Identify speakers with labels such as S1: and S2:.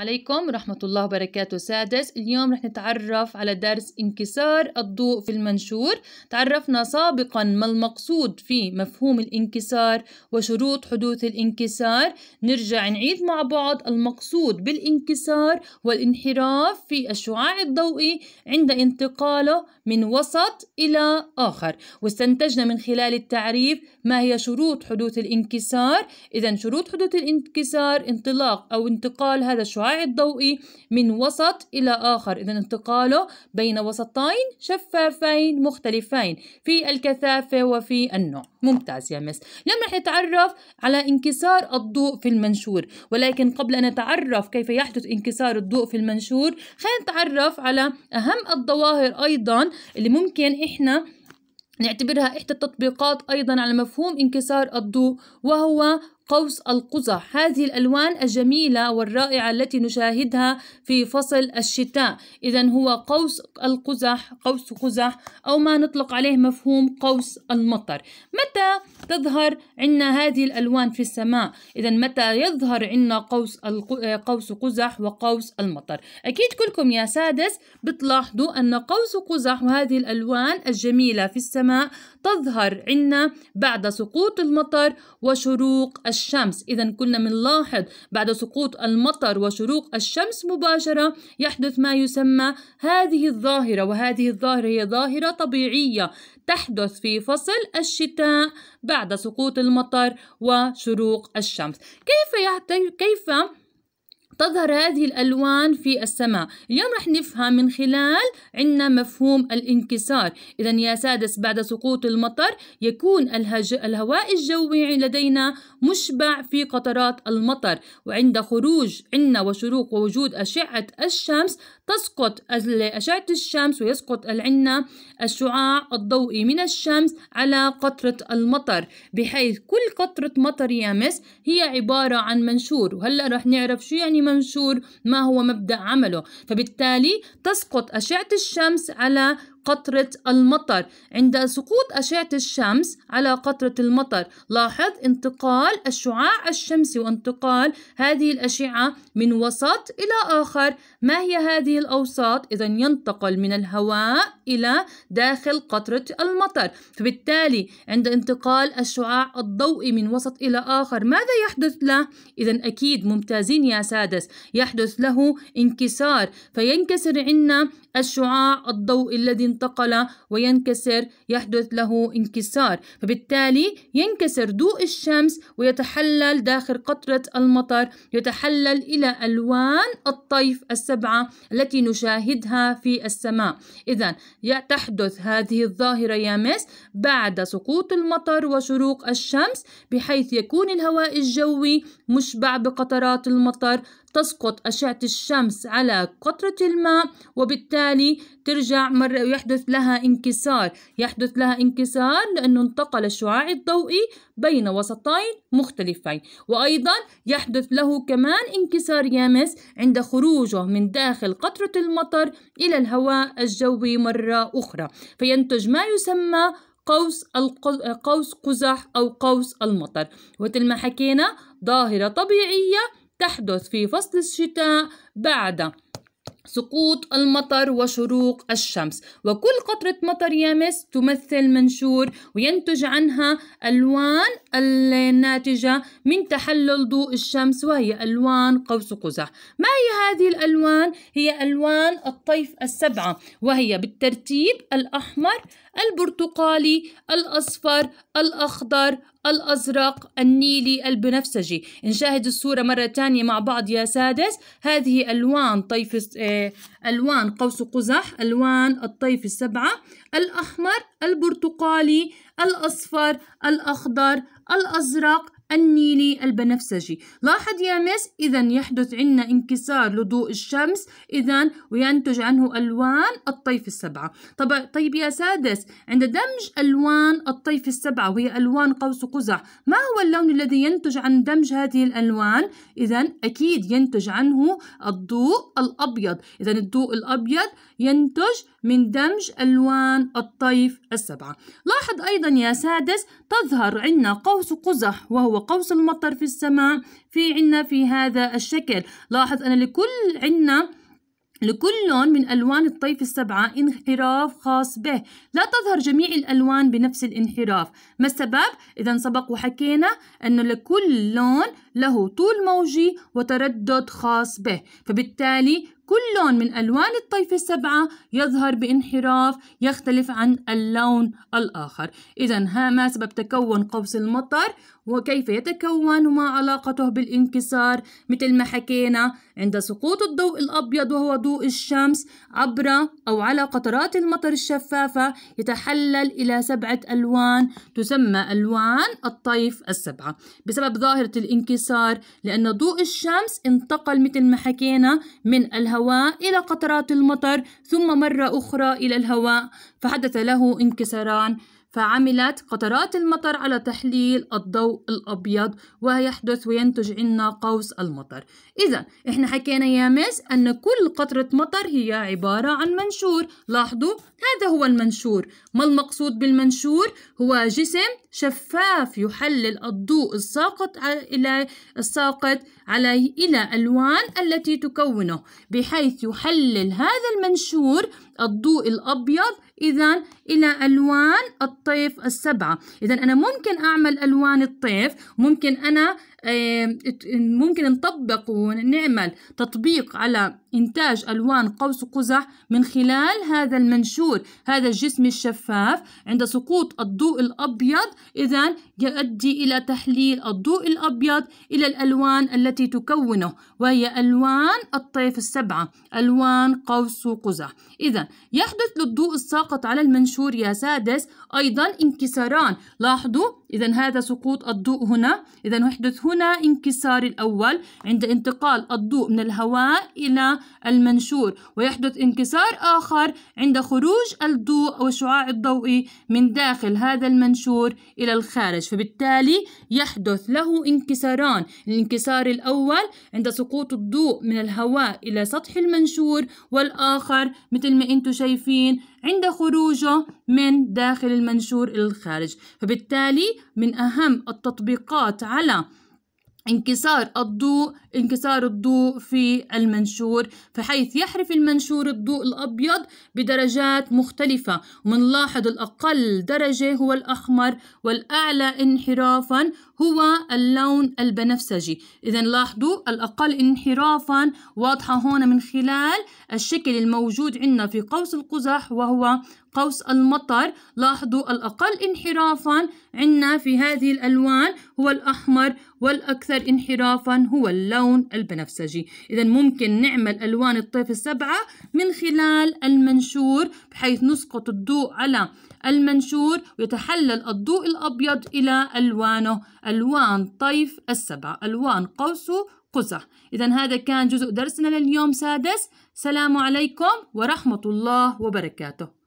S1: عليكم ورحمة الله وبركاته سادس اليوم رح نتعرف على درس انكسار الضوء في المنشور تعرفنا سابقا ما المقصود في مفهوم الانكسار وشروط حدوث الانكسار نرجع نعيد مع بعض المقصود بالانكسار والانحراف في الشعاع الضوئي عند انتقاله من وسط إلى آخر واستنتجنا من خلال التعريف ما هي شروط حدوث الانكسار إذا شروط حدوث الانكسار انطلاق أو انتقال هذا الشعاع الضوئي من وسط إلى آخر إذا انتقاله بين وسطين شفافين مختلفين في الكثافة وفي النوع ممتاز يا مس لم رح نتعرف على انكسار الضوء في المنشور ولكن قبل أن نتعرف كيف يحدث انكسار الضوء في المنشور خلينا نتعرف على أهم الظواهر أيضا اللي ممكن إحنا نعتبرها إحدى التطبيقات أيضا على مفهوم انكسار الضوء وهو قوس القزح هذه الألوان الجميلة والرائعة التي نشاهدها في فصل الشتاء إذا هو قوس القزح قوس قزح أو ما نطلق عليه مفهوم قوس المطر متى تظهر عندنا هذه الألوان في السماء إذا متى يظهر عندنا قوس قوس قزح وقوس المطر أكيد كلكم يا سادس بتلاحظوا أن قوس قزح وهذه الألوان الجميلة في السماء تظهر عندنا بعد سقوط المطر وشروق الشمس إذا كنا بنلاحظ بعد سقوط المطر وشروق الشمس مباشرة يحدث ما يسمى هذه الظاهرة وهذه الظاهرة هي ظاهرة طبيعية تحدث في فصل الشتاء بعد سقوط المطر وشروق الشمس كيف يحت... كيف تظهر هذه الألوان في السماء اليوم رح نفهم من خلال عنا مفهوم الانكسار إذا يا سادس بعد سقوط المطر يكون الهج... الهواء الجوي لدينا مشبع في قطرات المطر وعند خروج عنا وشروق ووجود أشعة الشمس تسقط أشعة الشمس ويسقط عنا الشعاع الضوئي من الشمس على قطرة المطر بحيث كل قطرة مطر يامس هي عبارة عن منشور وهلأ رح نعرف شو يعني المنشور ما هو مبدأ عمله فبالتالي تسقط أشعة الشمس على قطرة المطر عند سقوط أشعة الشمس على قطرة المطر لاحظ انتقال الشعاع الشمسي وانتقال هذه الأشعة من وسط إلى آخر ما هي هذه الأوساط؟ إذا ينتقل من الهواء إلى داخل قطرة المطر فبالتالي عند انتقال الشعاع الضوئي من وسط إلى آخر ماذا يحدث له؟ إذا أكيد ممتازين يا سادس يحدث له انكسار فينكسر عنا الشعاع الضوئي الذي انتقل وينكسر يحدث له انكسار فبالتالي ينكسر ضوء الشمس ويتحلل داخل قطرة المطر يتحلل إلى ألوان الطيف السبعة التي نشاهدها في السماء إذا تحدث هذه الظاهرة يا مس بعد سقوط المطر وشروق الشمس بحيث يكون الهواء الجوي مشبع بقطرات المطر تسقط أشعة الشمس على قطرة الماء وبالتالي ترجع مرة ويحدث لها انكسار يحدث لها انكسار لأنه انتقل الشعاع الضوئي بين وسطين مختلفين وأيضا يحدث له كمان انكسار يامس عند خروجه من داخل قطرة المطر إلى الهواء الجوي مرة أخرى فينتج ما يسمى قوس قوس قزح أو قوس المطر وتل ما حكينا ظاهرة طبيعية تحدث في فصل الشتاء بعد سقوط المطر وشروق الشمس وكل قطرة مطر يامس تمثل منشور وينتج عنها ألوان الناتجة من تحلل ضوء الشمس وهي ألوان قوس قزح ما هي هذه الألوان؟ هي ألوان الطيف السبعة وهي بالترتيب الأحمر البرتقالي الأصفر الأخضر الأزرق النيلي البنفسجي نشاهد الصورة مرة تانية مع بعض يا سادس هذه ألوان طيف آه، ألوان قوس قزح ألوان الطيف السبعة الأحمر البرتقالي الأصفر الأخضر الأزرق النيلي البنفسجي لاحظ يا مس إذا يحدث عندنا انكسار لضوء الشمس إذا وينتج عنه ألوان الطيف السبعة طب طيب يا سادس عند دمج ألوان الطيف السبعة وهي ألوان قوس قزح ما هو اللون الذي ينتج عن دمج هذه الألوان إذا أكيد ينتج عنه الضوء الأبيض إذا الضوء الأبيض ينتج من دمج ألوان الطيف السبعة لاحظ أيضا يا سادس تظهر عندنا قوس قزح وهو قوس المطر في السماء في عندنا في هذا الشكل لاحظ أن لكل عندنا لكل لون من ألوان الطيف السبعة انحراف خاص به لا تظهر جميع الألوان بنفس الانحراف ما السبب؟ إذا سبق وحكينا أن لكل لون له طول موجي وتردد خاص به فبالتالي كل من ألوان الطيف السبعة يظهر بانحراف يختلف عن اللون الآخر إذا ها ما سبب تكون قوس المطر وكيف يتكون وما علاقته بالانكسار مثل ما حكينا عند سقوط الضوء الأبيض وهو ضوء الشمس عبر أو على قطرات المطر الشفافة يتحلل إلى سبعة ألوان تسمى ألوان الطيف السبعة بسبب ظاهرة الانكسار الانكسار لأن ضوء الشمس انتقل مثل ما حكينا من الهواء إلى قطرات المطر ثم مرة أخرى إلى الهواء فحدث له انكساران فعملت قطرات المطر على تحليل الضوء الأبيض ويحدث وينتج عنا قوس المطر إذا إحنا حكينا يا مس أن كل قطرة مطر هي عبارة عن منشور لاحظوا هذا هو المنشور ما المقصود بالمنشور هو جسم شفاف يحلل الضوء الساقط إلى الساقط عليه إلى ألوان التي تكونه بحيث يحلل هذا المنشور الضوء الأبيض إذا إلى ألوان الطيف السبعة إذا أنا ممكن أعمل ألوان الطيف ممكن أنا ممكن نطبق ونعمل تطبيق على إنتاج ألوان قوس قزح من خلال هذا المنشور هذا الجسم الشفاف عند سقوط الضوء الأبيض إذا يؤدي إلى تحليل الضوء الأبيض إلى الألوان التي تكونه وهي ألوان الطيف السبعة ألوان قوس قزح إذا يحدث للضوء الساقط فقط على المنشور يا سادس أيضا انكساران لاحظوا إذا هذا سقوط الضوء هنا إذا يحدث هنا انكسار الأول عند انتقال الضوء من الهواء إلى المنشور ويحدث انكسار آخر عند خروج الضوء أو الشعاع الضوئي من داخل هذا المنشور إلى الخارج فبالتالي يحدث له انكساران الانكسار الأول عند سقوط الضوء من الهواء إلى سطح المنشور والآخر مثل ما أنتم شايفين عند خروجه من داخل المنشور إلى الخارج فبالتالي من أهم التطبيقات على انكسار الضوء انكسار الضوء في المنشور فحيث يحرف المنشور الضوء الأبيض بدرجات مختلفة ومنلاحظ الأقل درجة هو الأحمر والأعلى انحرافا هو اللون البنفسجي إذا لاحظوا الأقل انحرافا واضحة هون من خلال الشكل الموجود عندنا في قوس القزح وهو قوس المطر لاحظوا الأقل انحرافا عندنا في هذه الألوان هو الأحمر والأكثر انحرافا هو اللون البنفسجي إذا ممكن نعمل ألوان الطيف السبعة من خلال المنشور بحيث نسقط الضوء على المنشور ويتحلل الضوء الأبيض إلى ألوانه ألوان طيف السبعة ألوان قوس قزح إذا هذا كان جزء درسنا لليوم سادس سلام عليكم ورحمة الله وبركاته